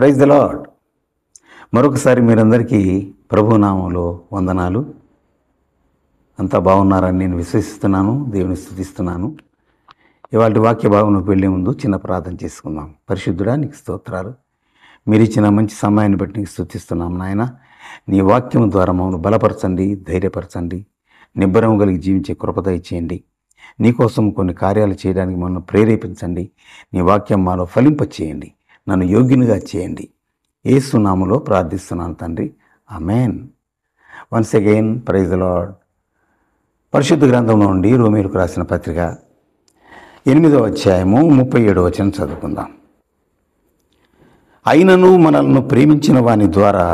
praise the lord మరొకసారి మీరందరికీ ప్రభునామంలో వందనాలు అంతా బాగున్నారని నేను విశ్వసిస్తున్నాను దేవుని స్థుతిస్తున్నాను ఇవాళ వాక్య భావన వెళ్ళే ముందు చిన్న ప్రార్థన చేసుకుందాం పరిశుద్ధుడా నీకు స్తోత్రాలు మీరు ఇచ్చిన మంచి సమయాన్ని బట్టి నీకు స్థుతిస్తున్నాం నాయన నీ వాక్యం ద్వారా మమ్మల్ని బలపరచండి ధైర్యపరచండి నిబ్బరం కలిగి జీవించే కృపద ఇచ్చేయండి నీకోసం కొన్ని కార్యాలు చేయడానికి మమ్మల్ని ప్రేరేపించండి నీ వాక్యం మాలో ఫలింపచేయండి నన్ను యోగ్యునిగా చేయండి ఏ సునామలో ప్రార్థిస్తున్నాను తండ్రి amen once again praise lord పరిశుద్ధ గ్రంథంలో నుండి రోమేలకు రాసిన పత్రిక ఎనిమిదవ అధ్యాయము ముప్పై ఏడవ వచనం చదువుకుందాం అయినను మనల్ని ప్రేమించిన వాని ద్వారా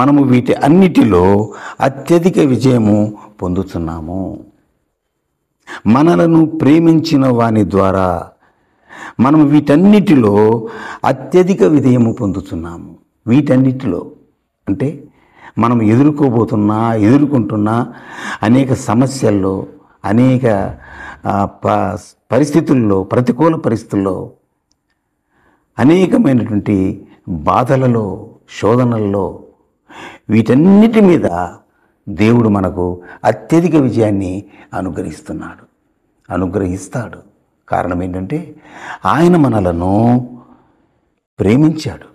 మనము వీటి అన్నిటిలో అత్యధిక విజయము పొందుతున్నాము మనలను ప్రేమించిన వాని ద్వారా మనం వీటన్నిటిలో అత్యధిక విధేయము పొందుతున్నాము వీటన్నిటిలో అంటే మనం ఎదుర్కోబోతున్నా ఎదుర్కొంటున్న అనేక సమస్యల్లో అనేక పరిస్థితుల్లో ప్రతికూల పరిస్థితుల్లో అనేకమైనటువంటి బాధలలో శోధనల్లో వీటన్నిటి మీద దేవుడు మనకు అత్యధిక విజయాన్ని అనుగ్రహిస్తున్నాడు అనుగ్రహిస్తాడు కారణం ఏంటంటే ఆయన మనలను ప్రేమించాడు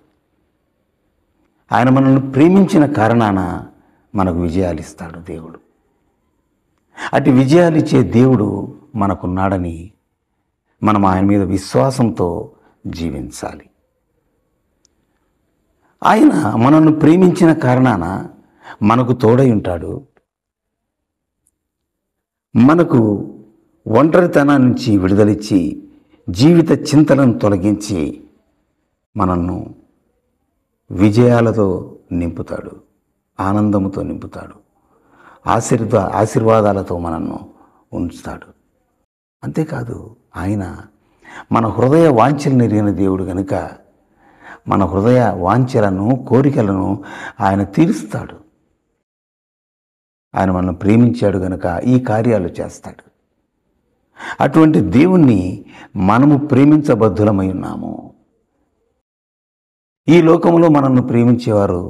ఆయన మనల్ని ప్రేమించిన కారణాన మనకు విజయాలు ఇస్తాడు దేవుడు అటు విజయాలు ఇచ్చే దేవుడు మనకున్నాడని మనం ఆయన మీద విశ్వాసంతో జీవించాలి ఆయన మనల్ని ప్రేమించిన కారణాన మనకు తోడై ఉంటాడు మనకు ఒంటరితనా నుంచి విడుదలిచ్చి జీవిత చింతలను తొలగించి మనల్ను విజయాలతో నింపుతాడు ఆనందముతో నింపుతాడు ఆశీర్వ ఆశీర్వాదాలతో మనల్ని ఉంచుతాడు అంతేకాదు ఆయన మన హృదయ వాంఛలు నెరిగిన దేవుడు కనుక మన హృదయ వాంఛలను కోరికలను ఆయన తీరుస్తాడు ఆయన మనల్ని ప్రేమించాడు గనక ఈ కార్యాలు చేస్తాడు అటువంటి దేవుణ్ణి మనము ప్రేమించబద్ధులమై ఉన్నాము ఈ లోకంలో మనల్ని ప్రేమించేవారు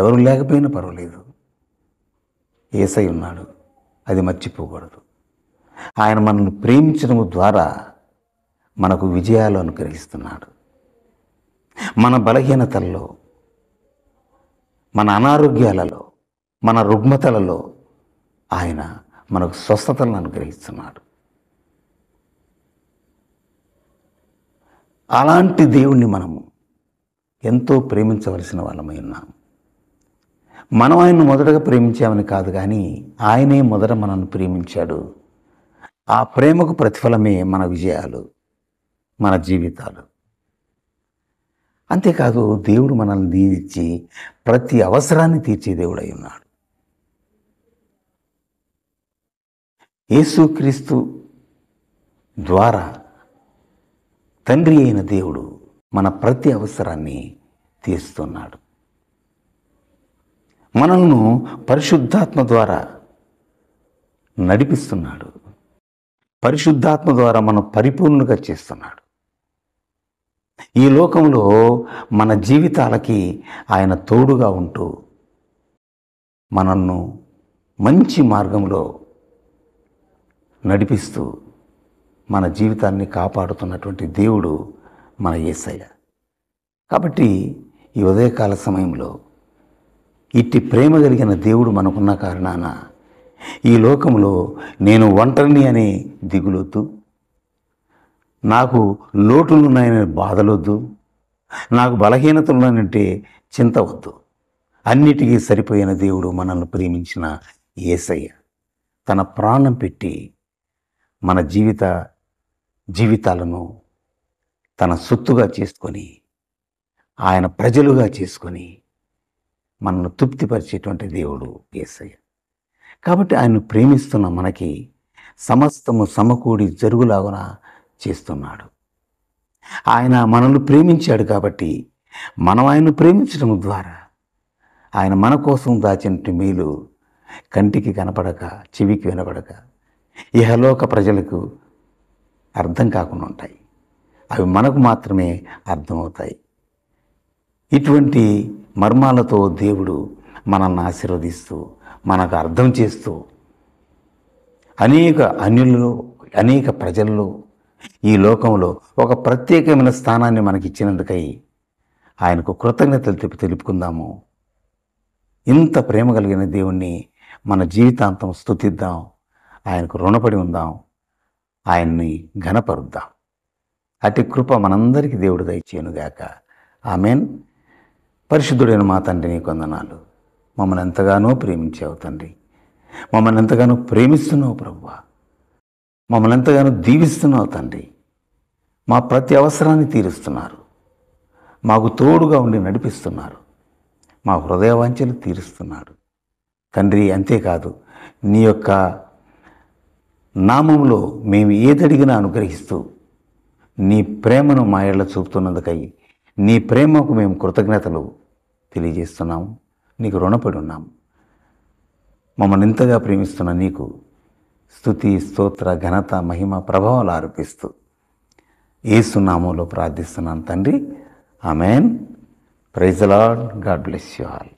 ఎవరు లేకపోయినా పర్వాలేదు ఏసై ఉన్నాడు అది మర్చిపోకూడదు ఆయన మనల్ని ప్రేమించడం ద్వారా మనకు విజయాలు అనుగ్రహిస్తున్నాడు మన బలహీనతల్లో మన అనారోగ్యాలలో మన రుగ్మతలలో ఆయన మనకు స్వస్థతలను అనుగ్రహిస్తున్నాడు అలాంటి దేవుణ్ణి మనము ఎంతో ప్రేమించవలసిన వాళ్ళమై ఉన్నాం మనం ఆయన్ను మొదటగా ప్రేమించామని కాదు కానీ ఆయనే మొదట మనల్ని ప్రేమించాడు ఆ ప్రేమకు ప్రతిఫలమే మన విజయాలు మన జీవితాలు అంతేకాదు దేవుడు మనల్ని దీవించి ప్రతి అవసరాన్ని తీర్చే దేవుడై ఉన్నాడు యేసుక్రీస్తు ద్వారా తండ్రి అయిన దేవుడు మన ప్రతి అవసరాన్ని తీస్తున్నాడు మనల్ని పరిశుద్ధాత్మ ద్వారా నడిపిస్తున్నాడు పరిశుద్ధాత్మ ద్వారా మనం పరిపూర్ణగా చేస్తున్నాడు ఈ లోకంలో మన జీవితాలకి ఆయన తోడుగా ఉంటూ మనల్ని మంచి మార్గంలో నడిపిస్తూ మన జీవితాన్ని కాపాడుతున్నటువంటి దేవుడు మన ఏసయ్య కాబట్టి ఈ ఉదయకాల సమయంలో ఇట్టి ప్రేమ కలిగిన దేవుడు మనకున్న కారణాన ఈ లోకంలో నేను ఒంటరిని అని దిగులొద్దు నాకు లోటులున్నాయని బాధలొద్దు నాకు బలహీనతలున్నానంటే చింత వద్దు అన్నిటికీ సరిపోయిన దేవుడు మనల్ని ప్రేమించిన ఏసయ్య తన ప్రాణం పెట్టి మన జీవిత జీవితాలను తన సొత్తుగా చేసుకొని ఆయన ప్రజలుగా చేసుకొని మనల్ని తృప్తిపరిచేటువంటి దేవుడు ఏసయ్య కాబట్టి ఆయన ప్రేమిస్తున్న మనకి సమస్తము సమకూడి జరుగులాగున చేస్తున్నాడు ఆయన మనల్ని ప్రేమించాడు కాబట్టి మనం ఆయన్ను ప్రేమించడం ద్వారా ఆయన మన కోసం దాచినటువంటి మేలు కంటికి కనపడక చెవికి వినపడక ఇహలోక ప్రజలకు అర్థం కాకుండా ఉంటాయి అవి మనకు మాత్రమే అర్థమవుతాయి ఇటువంటి మర్మాలతో దేవుడు మనల్ని ఆశీర్వదిస్తూ మనకు అర్థం చేస్తూ అనేక అన్యులలో అనేక ప్రజల్లో ఈ లోకంలో ఒక ప్రత్యేకమైన స్థానాన్ని మనకి ఇచ్చినందుకై ఆయనకు కృతజ్ఞతలు తెలిపి తెలుపుకుందాము ఇంత ప్రేమ కలిగిన దేవుణ్ణి మన జీవితాంతం స్థుతిద్దాం ఆయనకు రుణపడి ఉందాం ఆయన్ని ఘనపరుద్దాం అతి కృప మనందరికీ దేవుడు దయచేయనుగాక ఆమెన్ పరిశుద్ధుడైన మా తండ్రిని కొందనాలు మమ్మల్ని ఎంతగానో ప్రేమించావు తండ్రి మమ్మల్ని ఎంతగానో ప్రేమిస్తున్నావు ప్రభు మమ్మల్ని ఎంతగానో దీవిస్తున్నావు తండ్రి మా ప్రతి అవసరాన్ని తీరుస్తున్నారు మాకు తోడుగా ఉండి నడిపిస్తున్నారు మా హృదయవాంఛలు తీరుస్తున్నాడు తండ్రి అంతేకాదు నీ యొక్క నామంలో మేము ఏదడిగినా అనుగ్రహిస్తూ నీ ప్రేమను మా ఏళ్ళ చూపుతున్నందుకై నీ ప్రేమకు మేము కృతజ్ఞతలు తెలియజేస్తున్నాము నీకు రుణపడి ఉన్నాము మమ్మల్ని ఇంతగా ప్రేమిస్తున్న నీకు స్థుతి స్తోత్ర ఘనత మహిమ ప్రభావాలు ఆరోపిస్తూ ఏసునామంలో ప్రార్థిస్తున్నాను తండ్రి amen praise lord god bless you all